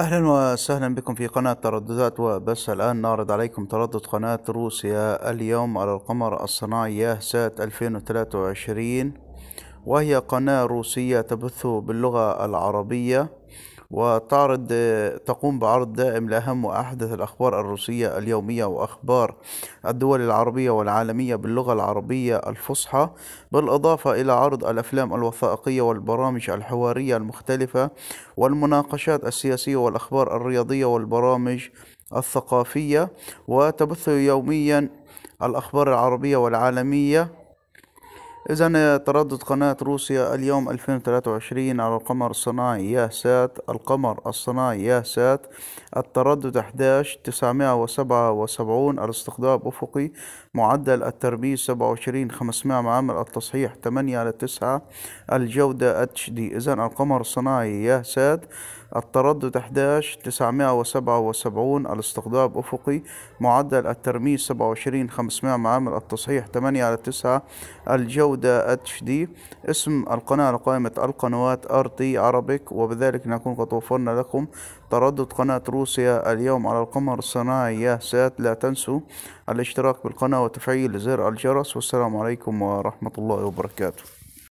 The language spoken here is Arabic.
أهلا وسهلا بكم في قناة ترددات وبس الآن نعرض عليكم تردد قناة روسيا اليوم على القمر الصناعي ياهسات 2023 وهي قناة روسية تبث باللغة العربية وتعرض تقوم بعرض دائم لأهم وأحدث الأخبار الروسية اليومية وأخبار الدول العربية والعالمية باللغة العربية الفصحى بالإضافة إلى عرض الأفلام الوثائقية والبرامج الحوارية المختلفة والمناقشات السياسية والأخبار الرياضية والبرامج الثقافية وتبث يوميا الأخبار العربية والعالمية إذا تردد قناة روسيا اليوم 2023 على القمر الصناعي ياسات القمر الصناعي ياسات التردد 11 977 الاستقطاب أفقي معدل التربية 27 500 معامل التصحيح 8 على 9 الجودة اتش دي إذا القمر الصناعي ياسات التردد 11 977 الاستقطاب أفقي معدل الترميز 27 500 معامل التصحيح 8 على 9 الجودة اتش دي اسم القناة على قائمة القنوات ار تي عربيك وبذلك نكون قد وفرنا لكم تردد قناة روسيا اليوم على القمر الصناعي يا سات لا تنسوا الاشتراك بالقناة وتفعيل زر الجرس والسلام عليكم ورحمة الله وبركاته